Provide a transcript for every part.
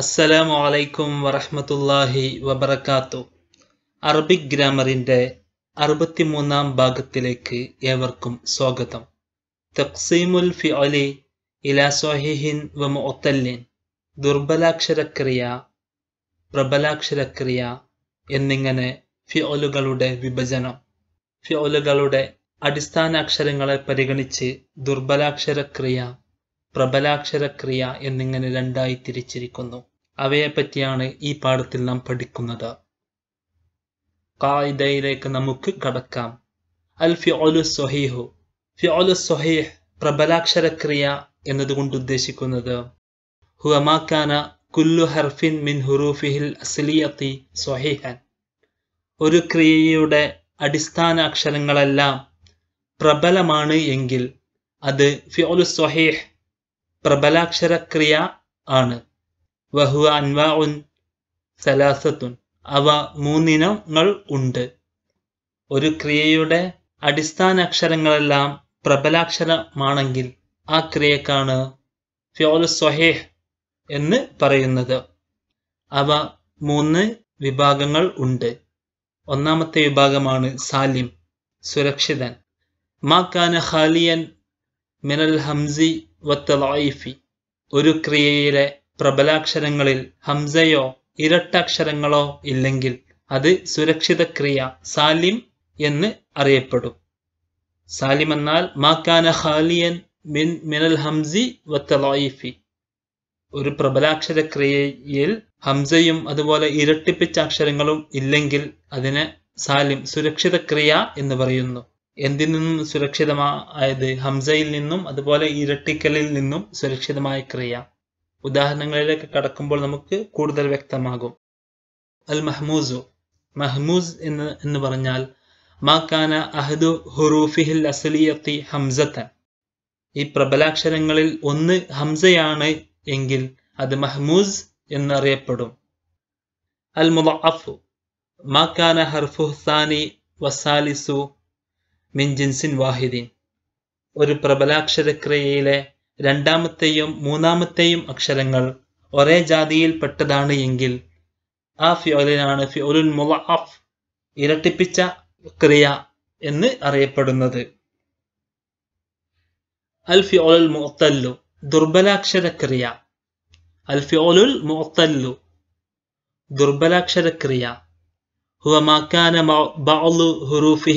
അസ്സലാമു അലൈക്കും വറഹമത്തല്ലാഹി വബർക്കാത്തു അറബിക് ഗ്രാമറിൻ്റെ അറുപത്തിമൂന്നാം ഭാഗത്തിലേക്ക് ഏവർക്കും സ്വാഗതം തക്സീമുൽ ഫിഅലി ഇലാ സോഹിഹിൻ വ ദുർബലാക്ഷരക്രിയ പ്രബലാക്ഷരക്രിയ എന്നിങ്ങനെ ഫിഒലുകളുടെ വിഭജനം ഫിഒലുകളുടെ അടിസ്ഥാന അക്ഷരങ്ങളെ പരിഗണിച്ച് ദുർബലാക്ഷരക്രിയ പ്രബലാക്ഷരക്രിയ എന്നിങ്ങനെ രണ്ടായി തിരിച്ചിരിക്കുന്നു അവയെപ്പറ്റിയാണ് ഈ പാഠത്തിൽ നാം പഠിക്കുന്നത് കായിദയിലേക്ക് നമുക്ക് കടക്കാം അൽ ഫിഒലു സൊഹീഹു ഫിഒലു സൊഹീഹ് പ്രബലാക്ഷരക്രിയ എന്നതുകൊണ്ട് ഉദ്ദേശിക്കുന്നത് ഹുഅമാക്കാന കുല്ലു ഹർഫിൻ മിൻ ഹുറൂഫിഹിൽ അസ്ലിയത്തി സൊഹീഹൻ ഒരു ക്രിയയുടെ അടിസ്ഥാന അക്ഷരങ്ങളെല്ലാം പ്രബലമാണ് എങ്കിൽ അത് ഫിഒലു സൊഹീഹ് പ്രബലാക്ഷരക്രിയ ആണ് വഹു അൻവാ ഉൻ സലാസത്തുൻ അവ മൂന്നിനങ്ങൾ ഉണ്ട് ഒരു ക്രിയയുടെ അടിസ്ഥാന അക്ഷരങ്ങളെല്ലാം പ്രബലാക്ഷരമാണെങ്കിൽ ആ ക്രിയക്കാണ് ഫ്യോൽ സൊഹേഹ് എന്ന് പറയുന്നത് അവ മൂന്ന് വിഭാഗങ്ങൾ ഉണ്ട് ഒന്നാമത്തെ വിഭാഗമാണ് സാലിം സുരക്ഷിതൻ മാ കാന ഖാലിയൻ മിനൽ ഹംസി വത്തലായിഫി ഒരു ക്രിയയിലെ പ്രബലാക്ഷരങ്ങളിൽ ഹംസയോ ഇരട്ടാക്ഷരങ്ങളോ ഇല്ലെങ്കിൽ അത് സുരക്ഷിത ക്രിയ സാലിം എന്ന് അറിയപ്പെടും സാലിം എന്നാൽ മാക്കാന ഖാലിയൻ മിൻ മിനൽ ഹംസി വത്തലായിഫി ഒരു പ്രബലാക്ഷര ക്രിയയിൽ ഹംസയും അതുപോലെ ഇരട്ടിപ്പിച്ച അക്ഷരങ്ങളും ഇല്ലെങ്കിൽ അതിനെ സാലിം സുരക്ഷിത ക്രിയ എന്ന് പറയുന്നു എന്തിൽ നിന്നും സുരക്ഷിതമായത് ഹംസയിൽ നിന്നും അതുപോലെ ഇരട്ടിക്കലിൽ നിന്നും സുരക്ഷിതമായ ക്രിയ ഉദാഹരണങ്ങളിലേക്ക് കടക്കുമ്പോൾ നമുക്ക് കൂടുതൽ വ്യക്തമാകും അൽ മഹ്മൂസു മഹ്മൂസ് എന്ന് എന്ന് പറഞ്ഞാൽ മാക്കാന അഹദു ഹുറൂഫിഹിൽ അസലിയത്തി ഹംസത്തൻ ഈ പ്രബലാക്ഷരങ്ങളിൽ ഒന്ന് ഹംസയാണ് എങ്കിൽ അത് മഹ്മൂസ് എന്നറിയപ്പെടും അൽ മുദഅഫു മാക്കാന ഹർഫുഹ്സാനി വസാലിസു മിൻ ജിൻസിൻ വാഹിദീൻ ഒരു പ്രബലാക്ഷരക്രിയയിലെ രണ്ടാമത്തെയും മൂന്നാമത്തെയും അക്ഷരങ്ങൾ ഒരേ ജാതിയിൽപ്പെട്ടതാണ് എങ്കിൽ ആ ഫിയോലിനാണ് ഫിയോലുൻ മുവാഫ് ഇരട്ടിപ്പിച്ച ക്രിയ എന്ന് അറിയപ്പെടുന്നത് അൽ ഫിയോലുൽ മുത്തല്ലു ദുർബലാക്ഷരക്രിയ അൽ ഫിയോലുൽ മുത്തല്ലു ദുർബലാക്ഷരക്രിയ ഹുവ ما كان بعض حروفه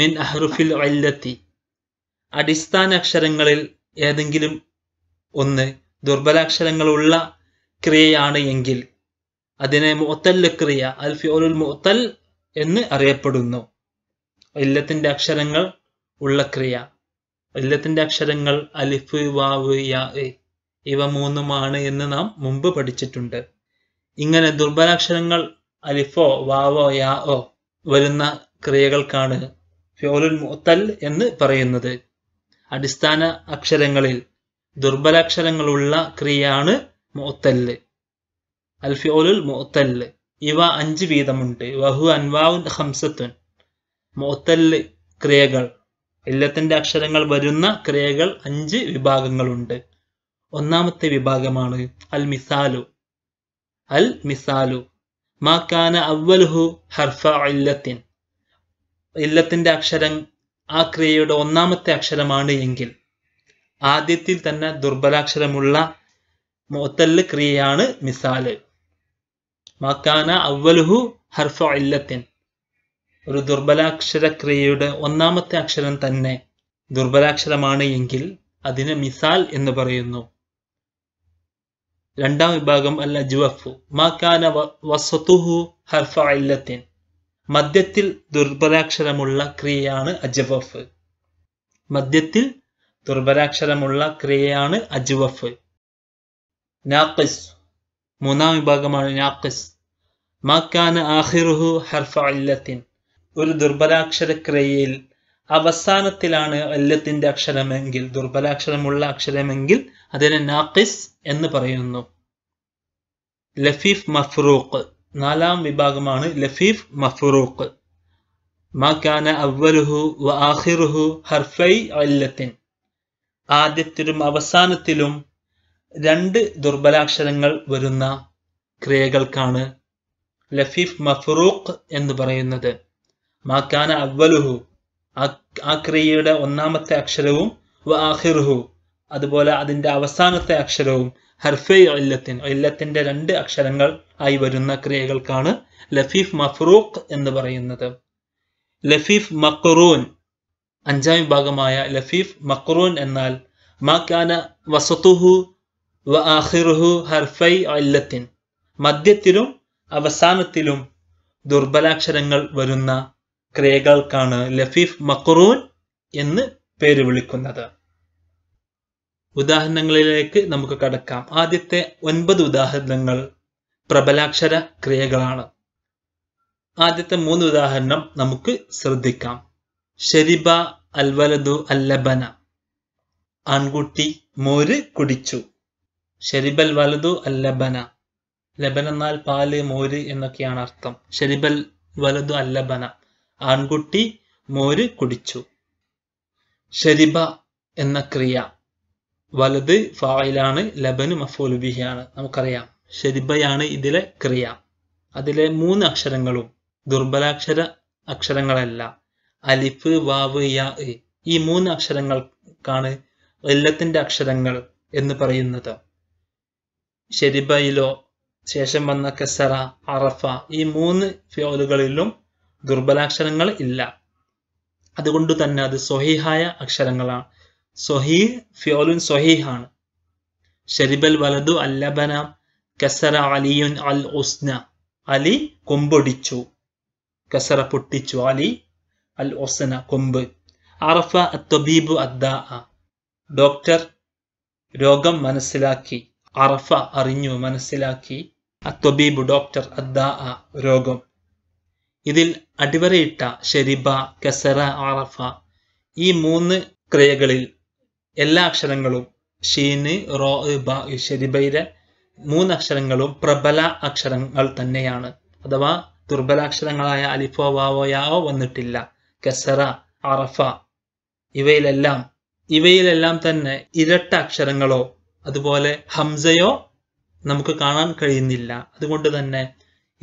മിൻ അഹ്റുഫിൽ അല്ലത്തി അടിസ്ഥാന അക്ഷരങ്ങളിൽ ഏതെങ്കിലും ഒന്ന് ദുർബലാക്ഷരങ്ങളുള്ള ക്രിയയാണ് എങ്കിൽ അതിനെ മുത്തല്ല ക്രിയ അൽഫിയോലുൽ മുത്തൽ എന്ന് അറിയപ്പെടുന്നു ഇല്ലത്തിൻ്റെ അക്ഷരങ്ങൾ ഉള്ള ക്രിയ ഇല്ലത്തിൻ്റെ അക്ഷരങ്ങൾ അലിഫ് വാവ് യാ ഇവ മൂന്നുമാണ് എന്ന് നാം മുമ്പ് പഠിച്ചിട്ടുണ്ട് ഇങ്ങനെ ദുർബലാക്ഷരങ്ങൾ അലിഫോ വാവോ യാ ഓ വരുന്ന ക്രിയകൾക്കാണ് ഫിയോലുൽ മുത്തൽ എന്ന് പറയുന്നത് അടിസ്ഥാന അക്ഷരങ്ങളിൽ ദുർബലാക്ഷരങ്ങളുള്ള ക്രിയയാണ് മുത്തല് അൽ ഫിയോലുൽ മുത്തല് ഇവ അഞ്ച് വീതമുണ്ട് വഹു അൻവാവുൻ ഹംസത്വൻ മുത്തല് ക്രിയകൾ ഇല്ലത്തിന്റെ അക്ഷരങ്ങൾ വരുന്ന ക്രിയകൾ അഞ്ച് വിഭാഗങ്ങളുണ്ട് ഒന്നാമത്തെ വിഭാഗമാണ് അൽ മിസാലു അൽ മിസാലു മാ കാന അവൽഹു ഹർഫ ഇല്ലത്തിൻ ഇല്ലത്തിൻ്റെ അക്ഷരം ആ ക്രിയയുടെ ഒന്നാമത്തെ അക്ഷരമാണ് എങ്കിൽ ആദ്യത്തിൽ തന്നെ ദുർബലാക്ഷരമുള്ള മോത്തല് ക്രിയയാണ് മിസാല് മക്കാന അവലുഹു ഹർഫ ഇല്ലത്തിൻ ഒരു ദുർബലാക്ഷര ക്രിയയുടെ ഒന്നാമത്തെ അക്ഷരം തന്നെ ദുർബലാക്ഷരമാണ് എങ്കിൽ അതിന് മിസാൽ എന്ന് പറയുന്നു രണ്ടാം വിഭാഗം അൽ ജുവഫു മാക്കാന വസ്വത്തുഹു ഹർഫ ഇല്ലത്തിൻ മദ്യത്തിൽ ദുർബലാക്ഷരമുള്ള ക്രിയയാണ് അജവഫ് മദ്യത്തിൽ ദുർബലാക്ഷരമുള്ള ക്രിയയാണ് അജുവഫ് നാഖിസ് മൂന്നാം വിഭാഗമാണ് നാഖിസ് മാക്കാന ആഹിറുഹു ഹർഫ അല്ലത്തിൻ ഒരു ദുർബലാക്ഷര ക്രിയയിൽ അവസാനത്തിലാണ് അല്ലത്തിൻ്റെ അക്ഷരമെങ്കിൽ ദുർബലാക്ഷരമുള്ള അക്ഷരമെങ്കിൽ അതിനെ നാഖിസ് എന്ന് പറയുന്നു ലഫീഫ് മഫ്രൂഖ് നാലാം വിഭാഗമാണ് ലഫീഫ് മഫറൂഖ് മക്കാന അവ്വലുഹു വ ആഹിറുഹു ഹർഫൈ അല്ലത്തിൻ ആദ്യത്തിലും അവസാനത്തിലും രണ്ട് ദുർബലാക്ഷരങ്ങൾ വരുന്ന ക്രിയകൾക്കാണ് ലഫീഫ് മഫറൂഖ് എന്ന് പറയുന്നത് മക്കാന അവ്വലുഹു ആ ക്രിയയുടെ ഒന്നാമത്തെ അക്ഷരവും വ ആഹിറുഹു അതുപോലെ അതിൻ്റെ അവസാനത്തെ അക്ഷരവും ഹർഫൈ ഇല്ലത്തിൻ ഇല്ലത്തിൻ്റെ രണ്ട് അക്ഷരങ്ങൾ ആയി വരുന്ന ക്രിയകൾക്കാണ് ലഫീഫ് മഫ്റൂഖ് എന്ന് പറയുന്നത് ലഫീഫ് മക്റൂൻ അഞ്ചാം വിഭാഗമായ ലഫീഫ് മക്റൂൻ എന്നാൽ മക്കാന വസത്തുഹു വ ആഹിറുഹു ഹർഫൈ ഇല്ലത്തിൻ മധ്യത്തിലും അവസാനത്തിലും ദുർബലാക്ഷരങ്ങൾ വരുന്ന ക്രിയകൾക്കാണ് ലഫീഫ് മക്റൂൻ എന്ന് പേര് വിളിക്കുന്നത് ഉദാഹരണങ്ങളിലേക്ക് നമുക്ക് കടക്കാം ആദ്യത്തെ ഒൻപത് ഉദാഹരണങ്ങൾ പ്രബലാക്ഷര ക്രിയകളാണ് ആദ്യത്തെ മൂന്ന് ഉദാഹരണം നമുക്ക് ശ്രദ്ധിക്കാം ഷെരിബ അൽവലദു അല്ലബന ആൺകുട്ടി മോര് കുടിച്ചു ഷെരിബൽ വലതു അല്ലബന ലബൻ എന്നാൽ പാല് മോര് എന്നൊക്കെയാണ് അർത്ഥം ഷെരിബൽ വലതു അല്ലബന ആൺകുട്ടി മോര് കുടിച്ചു ഷെരിബ എന്ന ക്രിയ വലത് ഫായിലാണ് ലബന് മഫോലുബിഹിയാണ് നമുക്കറിയാം ഷെരിബയാണ് ഇതിലെ ക്രിയ അതിലെ മൂന്ന് അക്ഷരങ്ങളും ദുർബലാക്ഷര അക്ഷരങ്ങളല്ല അലിഫ് വാവ് യാ ഈ മൂന്ന് അക്ഷരങ്ങൾക്കാണ് എല്ലത്തിന്റെ അക്ഷരങ്ങൾ എന്ന് പറയുന്നത് ഷെരിബയിലോ ശേഷം വന്ന കസറ അറഫ ഈ മൂന്ന് ഫിയോലുകളിലും ദുർബലാക്ഷരങ്ങൾ ഇല്ല അതുകൊണ്ട് തന്നെ അത് സ്വഹിഹായ അക്ഷരങ്ങളാണ് സൊഹീഹ് ഫിയോലുൻ സൊഹീഹാണ് ഷെരിബൽ വലതു അല്ലബന കസറ അലിയുൻ അൽ ഉസ്ന അലി കൊമ്പൊടിച്ചു കസറ പൊട്ടിച്ചു അലി അൽ ഒസന കൊമ്പ് അറഫ അത്തബീബു അദ്ദാ ഡോക്ടർ രോഗം മനസ്സിലാക്കി അറഫ അറിഞ്ഞു മനസ്സിലാക്കി അത്തബീബു ഡോക്ടർ അദ്ദാ രോഗം ഇതിൽ അടിവരയിട്ട ഷെരിബ കസറ അറഫ ഈ മൂന്ന് ക്രിയകളിൽ എല്ലാ അക്ഷരങ്ങളും ഷീന് റോ ബ മൂന്ന് അക്ഷരങ്ങളും പ്രബല അക്ഷരങ്ങൾ തന്നെയാണ് അഥവാ ദുർബലാക്ഷരങ്ങളായ അലിഫോ വാവോ യാവോ വന്നിട്ടില്ല കസറ അറഫ ഇവയിലെല്ലാം ഇവയിലെല്ലാം തന്നെ ഇരട്ട അക്ഷരങ്ങളോ അതുപോലെ ഹംസയോ നമുക്ക് കാണാൻ കഴിയുന്നില്ല അതുകൊണ്ട് തന്നെ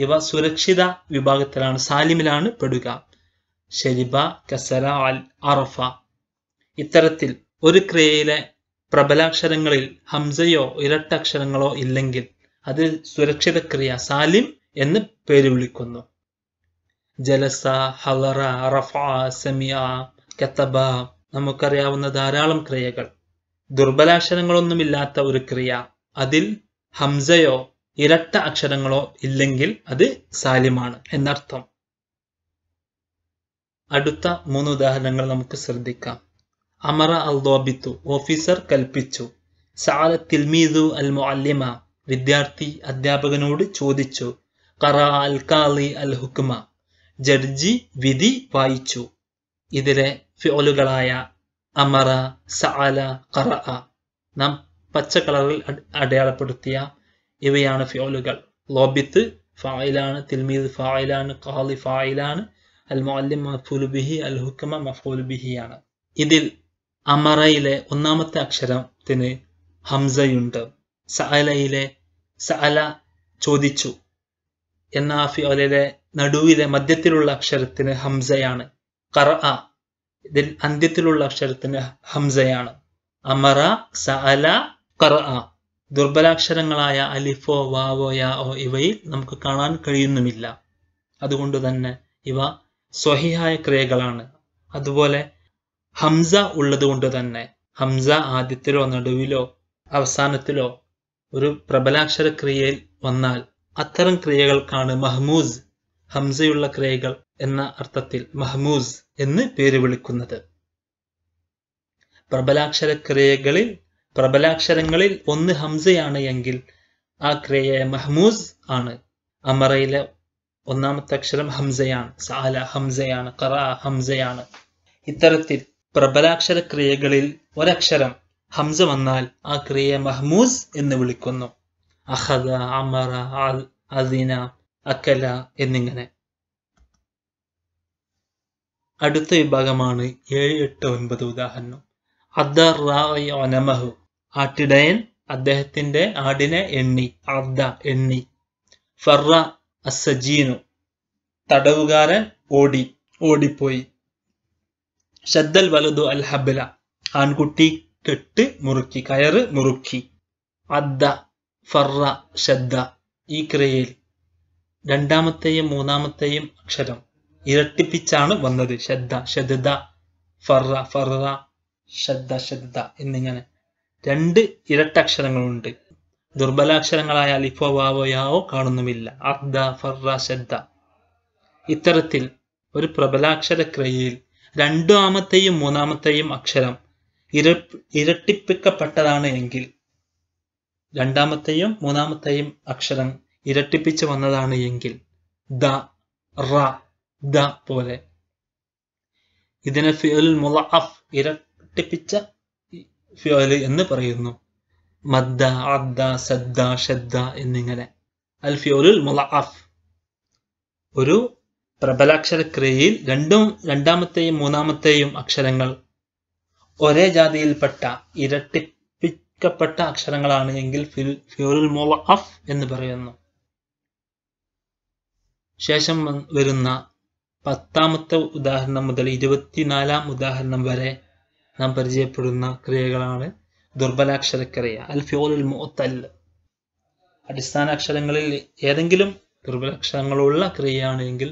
ഇവ സുരക്ഷിത വിഭാഗത്തിലാണ് സാലിമിലാണ് പെടുക ഷെരിബ കസറ അൽ അറഫ ഇത്തരത്തിൽ ഒരു ക്രിയയിലെ പ്രബലാക്ഷരങ്ങളിൽ ഹംസയോ ഇരട്ടക്ഷരങ്ങളോ ഇല്ലെങ്കിൽ അത് സുരക്ഷിത ക്രിയ സാലിം എന്ന് പേര് വിളിക്കുന്നു ജലസ ഹലറ റഫ സെമിയ കത്തബ നമുക്കറിയാവുന്ന ധാരാളം ക്രിയകൾ ദുർബലാക്ഷരങ്ങളൊന്നുമില്ലാത്ത ഒരു ക്രിയ അതിൽ ഹംസയോ ഇരട്ട അക്ഷരങ്ങളോ ഇല്ലെങ്കിൽ അത് സാലിമാണ് എന്നർത്ഥം അടുത്ത മൂന്ന് ഉദാഹരണങ്ങൾ നമുക്ക് ശ്രദ്ധിക്കാം അമറ അൽദോബിത്തു ഓഫീസർ കൽപ്പിച്ചു സാല തിൽമീദു അൽ മുഅല്ലിമ വിദ്യാർത്ഥി അധ്യാപകനോട് ചോദിച്ചു കറ അൽ കാലി അൽ ഹുക്മ ജഡ്ജി വിധി വായിച്ചു ഇതിലെ ഫിയോലുകളായ അമറ സാല കറ നാം പച്ച കളറിൽ അടയാളപ്പെടുത്തിയ ഇവയാണ് ഫിയോലുകൾ ലോബിത്ത് ഫായിലാണ് തിൽമീദ് ഫായിലാണ് കാലി ഫായിലാണ് അൽ മുഅല്ലിം മഫൂൽ ബിഹി അൽ ഹുക്മ മഫൂൽ ബിഹിയാണ് ഇതിൽ അമറയിലെ ഒന്നാമത്തെ അക്ഷരത്തിന് ഹംസയുണ്ട് സഅലയിലെ സഅല ചോദിച്ചു എന്ന ഫിയോലയിലെ നടുവിലെ മധ്യത്തിലുള്ള അക്ഷരത്തിന് ഹംസയാണ് കറ ഇതിൽ അന്ത്യത്തിലുള്ള അക്ഷരത്തിന് ഹംസയാണ് അമറ സഅല കറ ദുർബലാക്ഷരങ്ങളായ അലിഫോ വാവോ യാ ഓ ഇവയിൽ നമുക്ക് കാണാൻ കഴിയുന്നുമില്ല അതുകൊണ്ട് തന്നെ ഇവ സ്വഹിയായ ക്രിയകളാണ് അതുപോലെ ഹംസ ഉള്ളത് കൊണ്ട് തന്നെ ഹംസ ആദ്യത്തിലോ നടുവിലോ അവസാനത്തിലോ ഒരു പ്രബലാക്ഷര ക്രിയയിൽ വന്നാൽ അത്തരം ക്രിയകൾക്കാണ് മഹ്മൂസ് ഹംസയുള്ള ക്രിയകൾ എന്ന അർത്ഥത്തിൽ മഹ്മൂസ് എന്ന് പേര് വിളിക്കുന്നത് പ്രബലാക്ഷര ക്രിയകളിൽ പ്രബലാക്ഷരങ്ങളിൽ ഒന്ന് ഹംസയാണ് എങ്കിൽ ആ ക്രിയയെ മഹ്മൂസ് ആണ് അമറയിലെ ഒന്നാമത്തെ അക്ഷരം ഹംസയാണ് സാല ഹംസയാണ് കറ ഹംസയാണ് ഇത്തരത്തിൽ പ്രബലാക്ഷര ക്രിയകളിൽ ഒരക്ഷരം ഹംസ വന്നാൽ ആ ക്രിയയെ മഹ്മൂസ് എന്ന് വിളിക്കുന്നു അഹദ അമറ അദിന അക്കല എന്നിങ്ങനെ അടുത്ത വിഭാഗമാണ് ഏഴ് എട്ട് ഒൻപത് ഉദാഹരണം അദ്ദർ റാമഹു ആട്ടിടയൻ അദ്ദേഹത്തിന്റെ ആടിനെ എണ്ണി അദ്ദ എണ്ണി ഫറ അസജീനു തടവുകാരൻ ഓടി ഓടിപ്പോയി ഷദ്ദൽ വലുതു അൽ ഹബല ആൺകുട്ടി കെട്ട് മുറുക്കി കയറ് മുറുക്കി അദ്ദ ഫറ ഷദ്ദ ഈ ക്രിയയിൽ രണ്ടാമത്തെയും മൂന്നാമത്തെയും അക്ഷരം ഇരട്ടിപ്പിച്ചാണ് വന്നത് ഷദ്ദ ഷദ്ദ ഫറ ഫറ ഷദ്ദ ഷദ്ദ എന്നിങ്ങനെ രണ്ട് ഇരട്ടക്ഷരങ്ങളുണ്ട് ദുർബലാക്ഷരങ്ങളായ അലിഫോ വാവോ യാവോ കാണുന്നുമില്ല അദ്ദ ഫറ ഷദ്ദ ഇത്തരത്തിൽ ഒരു പ്രബലാക്ഷര ക്രിയയിൽ രണ്ടാമത്തെയും മൂന്നാമത്തെയും അക്ഷരം ഇര ഇരട്ടിപ്പിക്കപ്പെട്ടതാണ് എങ്കിൽ രണ്ടാമത്തെയും മൂന്നാമത്തെയും അക്ഷരം ഇരട്ടിപ്പിച്ചു വന്നതാണ് എങ്കിൽ ദ റ ദ പോലെ ഇതിനെ ഫിയൽ മുലഅഫ് ഇരട്ടിപ്പിച്ച ഫിയൽ എന്ന് പറയുന്നു മദ്ദ അദ്ദ സദ്ദ ഷദ്ദ എന്നിങ്ങനെ അൽ ഫിയോലുൽ മുലഅഫ് ഒരു പ്രബലാക്ഷരക്രിയയിൽ രണ്ടും രണ്ടാമത്തെയും മൂന്നാമത്തെയും അക്ഷരങ്ങൾ ഒരേ ജാതിയിൽപ്പെട്ട ഇരട്ടിപ്പിക്കപ്പെട്ട അക്ഷരങ്ങളാണ് എങ്കിൽ ഫ്യൂറിൽ മോള അഫ് എന്ന് പറയുന്നു ശേഷം വരുന്ന പത്താമത്തെ ഉദാഹരണം മുതൽ ഇരുപത്തിനാലാം ഉദാഹരണം വരെ നാം പരിചയപ്പെടുന്ന ക്രിയകളാണ് ദുർബലാക്ഷരക്രിയ അൽ ഫ്യോലുൽ മോത്തൽ അടിസ്ഥാന അക്ഷരങ്ങളിൽ ഏതെങ്കിലും ദുർബലാക്ഷരങ്ങളുള്ള ക്രിയയാണെങ്കിൽ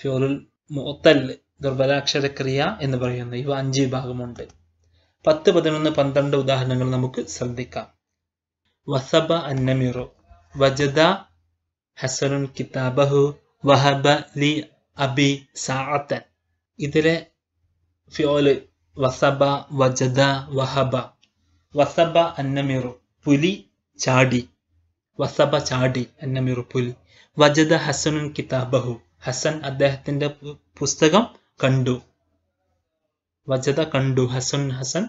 ഫ്യൂലുൽ മുത്തൽ ദുർബലാക്ഷര ക്രിയ എന്ന് പറയുന്നു ഇവ അഞ്ച് വിഭാഗമുണ്ട് പത്ത് പതിനൊന്ന് പന്ത്രണ്ട് ഉദാഹരണങ്ങൾ നമുക്ക് ശ്രദ്ധിക്കാം വസബ അന്നമിറു വജദ ഹസനുൻ കിതാബഹു വഹബ ലി അബി സാഅത്തൻ ഇതിലെ ഫ്യോല് വസബ വജദ വഹബ വസബ അന്നമിറു പുലി ചാടി വസബ ചാടി അന്നമിറു പുലി വജദ ഹസനുൻ കിതാബഹു ഹസൻ അദ്ദേഹത്തിന്റെ പുസ്തകം കണ്ടു വജത കണ്ടു ഹസൻ ഹസൻ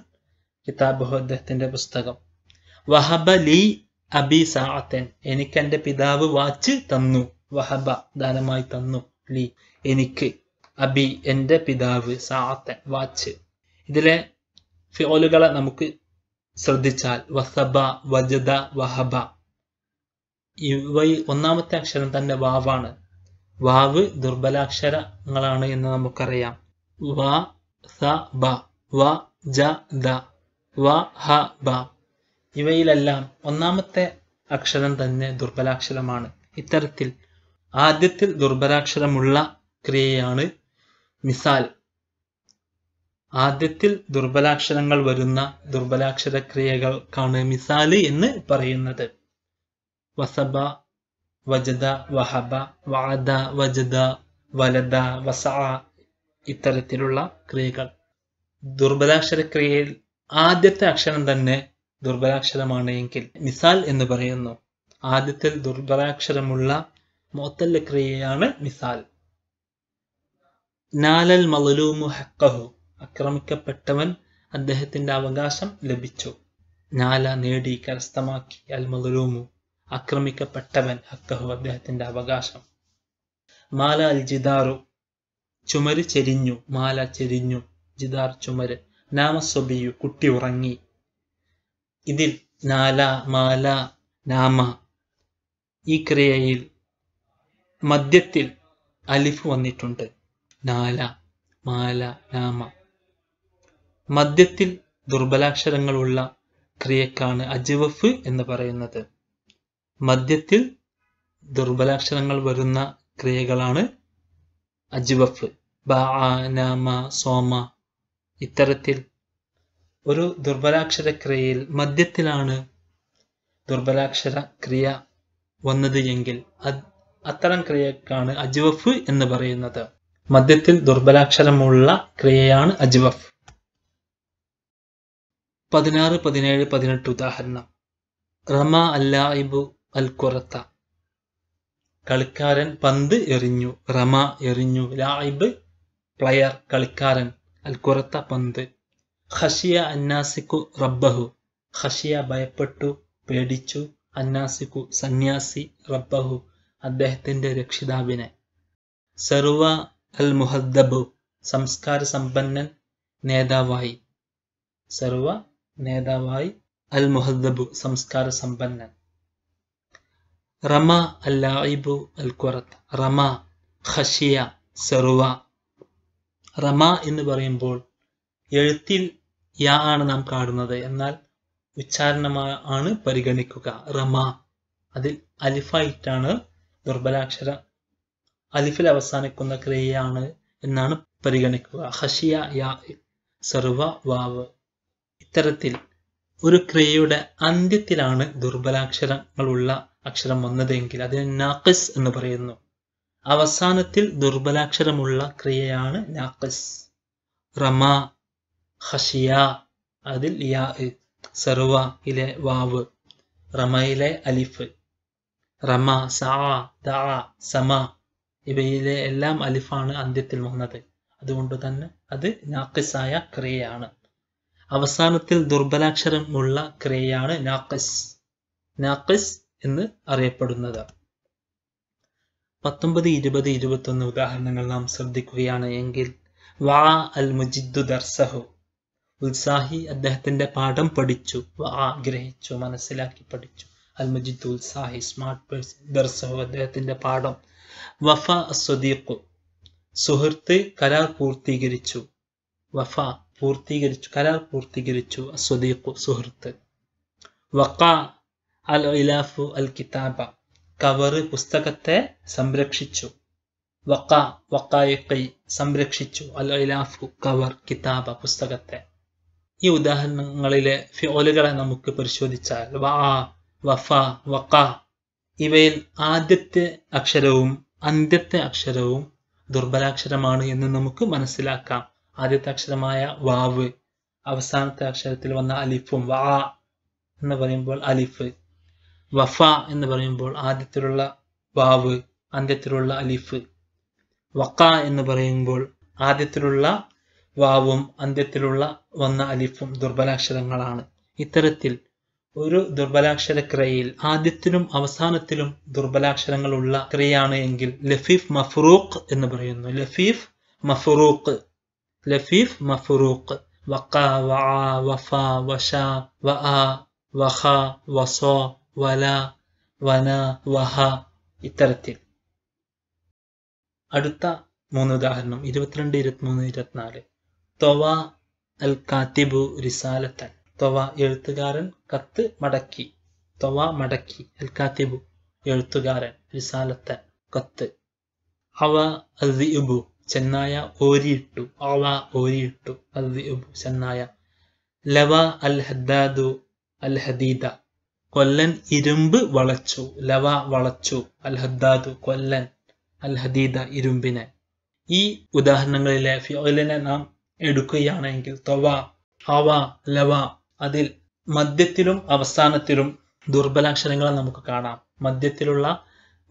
കിതാബ് അദ്ദേഹത്തിന്റെ പുസ്തകം വഹബ ലി അബി സാത്തൻ എനിക്ക് എൻ്റെ പിതാവ് വാച്ച് തന്നു വഹബ ദാനമായി തന്നു ലി എനിക്ക് അബി എൻ്റെ പിതാവ് സാത്തൻ വാച്ച് ഇതിലെ ഫിയോലുകളെ നമുക്ക് ശ്രദ്ധിച്ചാൽ വസബ വജദ വഹബ ഇവ ഒന്നാമത്തെ അക്ഷരം തന്നെ വാവാണ് വാവ് ദുർബലാക്ഷരങ്ങളാണ് എന്ന് നമുക്കറിയാം വ സ ബ വ ജ ദ വ ഹ ബ ഇവയിലെല്ലാം ഒന്നാമത്തെ അക്ഷരം തന്നെ ദുർബലാക്ഷരമാണ് ഇത്തരത്തിൽ ആദ്യത്തിൽ ദുർബലാക്ഷരമുള്ള ക്രിയയാണ് മിസാൽ ആദ്യത്തിൽ ദുർബലാക്ഷരങ്ങൾ വരുന്ന ദുർബലാക്ഷര ക്രിയകൾക്കാണ് മിസാല് എന്ന് പറയുന്നത് വസബ വജദ വഹബ വാദ വജദ വലദ വസ ഇത്തരത്തിലുള്ള ക്രിയകൾ ക്രിയയിൽ ആദ്യത്തെ അക്ഷരം തന്നെ ദുർബലാക്ഷരമാണ് എങ്കിൽ മിസാൽ എന്ന് പറയുന്നു ആദ്യത്തിൽ ദുർബലാക്ഷരമുള്ള മോത്തല്ല ക്രിയയാണ് മിസാൽ നാലൽ മലലൂമു ഹക്കഹു അക്രമിക്കപ്പെട്ടവൻ അദ്ദേഹത്തിന്റെ അവകാശം ലഭിച്ചു നാല നേടി കരസ്ഥമാക്കി അൽ മലലൂമു ആക്രമിക്കപ്പെട്ടവൻ അക്കഹു അദ്ദേഹത്തിന്റെ അവകാശം മാല അൽ ജിദാറു ചുമര് ചെരിഞ്ഞു മാല ചെരിഞ്ഞു ജിദാർ ചുമര് നാമസ്വബിയു കുട്ടി ഉറങ്ങി ഇതിൽ നാല മാല നാമ ഈ ക്രിയയിൽ മദ്യത്തിൽ അലിഫ് വന്നിട്ടുണ്ട് നാല മാല നാമ മദ്യത്തിൽ ദുർബലാക്ഷരങ്ങളുള്ള ക്രിയക്കാണ് അജ്വഫ് എന്ന് പറയുന്നത് മധ്യത്തിൽ ദുർബലാക്ഷരങ്ങൾ വരുന്ന ക്രിയകളാണ് അജ്വഫ് ബ സോമ ഇത്തരത്തിൽ ഒരു ദുർബലാക്ഷര ക്രിയയിൽ മധ്യത്തിലാണ് ദുർബലാക്ഷര ക്രിയ വന്നത് എങ്കിൽ അത്തരം ക്രിയക്കാണ് അജ്വഫ് എന്ന് പറയുന്നത് മധ്യത്തിൽ ദുർബലാക്ഷരമുള്ള ക്രിയയാണ് അജ്വഫ് പതിനാറ് പതിനേഴ് പതിനെട്ട് ഉദാഹരണം റമ അല്ലായിബു അൽക്കുറത്ത കളിക്കാരൻ പന്ത് എറിഞ്ഞു റമ എറിഞ്ഞു ലായിബ് പ്ലെയർ കളിക്കാരൻ അൽക്കുറത്ത പന്ത് ഹഷിയ അന്നാസിക്കു റബ്ബഹു ഹഷിയ ഭയപ്പെട്ടു പേടിച്ചു അന്നാസിക്കു സന്യാസി റബ്ബഹു അദ്ദേഹത്തിന്റെ രക്ഷിതാവിനെ സർവ അൽ മുഹദ്ദബു സംസ്കാര സമ്പന്നൻ നേതാവായി സർവ നേതാവായി അൽ മുഹദ്ദബു സംസ്കാര സമ്പന്നൻ റമ അല്ലായിബു അൽ ഖുറത്ത് റമ ഖഷിയ സെറുവ റമ എന്ന് പറയുമ്പോൾ എഴുത്തിൽ യാ ആണ് നാം കാണുന്നത് എന്നാൽ ഉച്ചാരണമാണ് പരിഗണിക്കുക റമ അതിൽ അലിഫായിട്ടാണ് ദുർബലാക്ഷര അലിഫിൽ അവസാനിക്കുന്ന ക്രിയയാണ് എന്നാണ് പരിഗണിക്കുക ഹഷിയ യാ സർവ വാവ് ഇത്തരത്തിൽ ഒരു ക്രിയയുടെ അന്ത്യത്തിലാണ് ദുർബലാക്ഷരങ്ങളുള്ള അക്ഷരം വന്നതെങ്കിൽ അതിനെ നാക്കസ് എന്ന് പറയുന്നു അവസാനത്തിൽ ദുർബലാക്ഷരമുള്ള ക്രിയയാണ് നാക്കസ് റമ ഹഷിയ അതിൽ സർവ ഇലെ വാവ് റമയിലെ അലിഫ് റമ സ ദ സമ ഇവയിലെ എല്ലാം അലിഫാണ് അന്ത്യത്തിൽ വന്നത് അതുകൊണ്ട് തന്നെ അത് നാക്കസായ ക്രിയയാണ് അവസാനത്തിൽ ദുർബലാക്ഷരമുള്ള ക്രിയയാണ് നാക്കസ് നാക്കസ് എന്ന് അറിയപ്പെടുന്നത് പത്തൊമ്പത് ഇരുപത് ഇരുപത്തൊന്ന് ഉദാഹരണങ്ങൾ നാം ശ്രദ്ധിക്കുകയാണ് എങ്കിൽ വാ അൽ മുജിദ്ദു ദർസഹു ഉത്സാഹി അദ്ദേഹത്തിന്റെ പാഠം പഠിച്ചു ആഗ്രഹിച്ചു മനസ്സിലാക്കി പഠിച്ചു അൽ മുജിദ് ഉത്സാഹി സ്മാർട്ട് പേഴ്സൺ ദർസഹു അദ്ദേഹത്തിന്റെ പാഠം വഫ അസ്വദീഖു സുഹൃത്ത് കരാർ പൂർത്തീകരിച്ചു വഫ പൂർത്തീകരിച്ചു കരാർ പൂർത്തീകരിച്ചു അസ്വദീഖു സുഹൃത്ത് വക്ക അൽ ഇലാഫു അൽ കിതാബ കവറ് പുസ്തകത്തെ സംരക്ഷിച്ചു വക്ക വക്കായക്കൈ സംരക്ഷിച്ചു അൽ ഇലാഫു കവർ കിതാബ പുസ്തകത്തെ ഈ ഉദാഹരണങ്ങളിലെ ഫിയോലുകളെ നമുക്ക് പരിശോധിച്ചാൽ വ വഫ വക്ക ഇവയിൽ ആദ്യത്തെ അക്ഷരവും അന്ത്യത്തെ അക്ഷരവും ദുർബലാക്ഷരമാണ് എന്ന് നമുക്ക് മനസ്സിലാക്കാം ആദ്യത്തെ അക്ഷരമായ വാവ് അവസാനത്തെ അക്ഷരത്തിൽ വന്ന അലിഫും വാ എന്ന് പറയുമ്പോൾ അലിഫ് വഫ എന്ന് പറയുമ്പോൾ ആദ്യത്തിലുള്ള വാവ് അന്ത്യത്തിലുള്ള അലിഫ് വക്ക എന്ന് പറയുമ്പോൾ ആദ്യത്തിലുള്ള വാവും അന്ത്യത്തിലുള്ള വന്ന അലിഫും ദുർബലാക്ഷരങ്ങളാണ് ഇത്തരത്തിൽ ഒരു ദുർബലാക്ഷര ക്രിയയിൽ ആദ്യത്തിലും അവസാനത്തിലും ഉള്ള ക്രിയയാണ് എങ്കിൽ ലഫീഫ് മഫറൂഖ് എന്ന് പറയുന്നു ലഫീഫ് മഫറൂഖ് ലഫീഫ് മഫറൂഖ് വക്ക വഫ വഷ വഅ വഹ വസ വല വന വഹ ഇത്തരത്തിൽ അടുത്ത മൂന്ന് ഉദാഹരണം ഇരുപത്തിരണ്ട് ഇരുപത്തിമൂന്ന് ഇരുപത്തിനാല് തൊവ അൽ കാത്തിബു റിസാലത്തൻ തൊവ എഴുത്തുകാരൻ കത്ത് മടക്കി തൊവ മടക്കി അൽ കാത്തിബു എഴുത്തുകാരൻ റിസാലത്തൻ കത്ത് അവ അസിബു ചെന്നായ ഓരിയിട്ടു അവ ഓരിയിട്ടു അസിബു ചെന്നായ ലവ അൽ ഹദ്ദാദു അൽ ഹദീദ കൊല്ലൻ ഇരുമ്പ് വളച്ചു ലവ വളച്ചു അൽഹദ്ദാദ് കൊല്ലൻ അൽഹദീദ ഇരുമ്പിനെ ഈ ഉദാഹരണങ്ങളിലെ ഫിയോലിനെ നാം എടുക്കുകയാണെങ്കിൽ തൊവ ഹവ ലവ അതിൽ മധ്യത്തിലും അവസാനത്തിലും ദുർബലാക്ഷരങ്ങളെ നമുക്ക് കാണാം മധ്യത്തിലുള്ള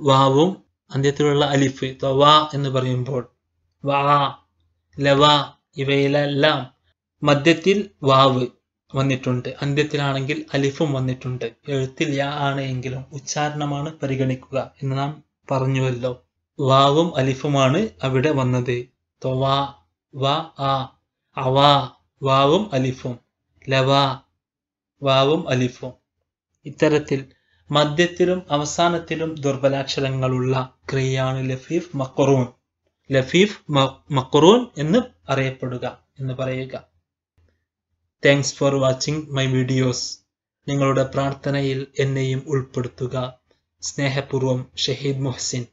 വാവും അന്ത്യത്തിലുള്ള അലിഫ് തൊവ എന്ന് പറയുമ്പോൾ വാ ലവ ഇവയിലെല്ലാം മധ്യത്തിൽ വാവ് വന്നിട്ടുണ്ട് അന്ത്യത്തിലാണെങ്കിൽ അലിഫും വന്നിട്ടുണ്ട് എഴുത്തിൽ യാ ആണ് എങ്കിലും ഉച്ചാരണമാണ് പരിഗണിക്കുക എന്ന് നാം പറഞ്ഞുവല്ലോ വാവും അലിഫുമാണ് അവിടെ വന്നത് തൊവാ വ ആ അവാ വാവും അലിഫും ലവാ വാവും അലിഫും ഇത്തരത്തിൽ മധ്യത്തിലും അവസാനത്തിലും ദുർബലാക്ഷരങ്ങളുള്ള ക്രിയയാണ് ലഫീഫ് മക്കറൂൺ ലഫീഫ് മക്കറൂൺ എന്ന് അറിയപ്പെടുക എന്ന് പറയുക thanks for watching my videos നിങ്ങളുടെ പ്രാർത്ഥനയിൽ എന്നെയും ഉൾപ്പെടുത്തുക സ്നേഹപൂർവ്വം ഷഹീദ് മുഹസിൻ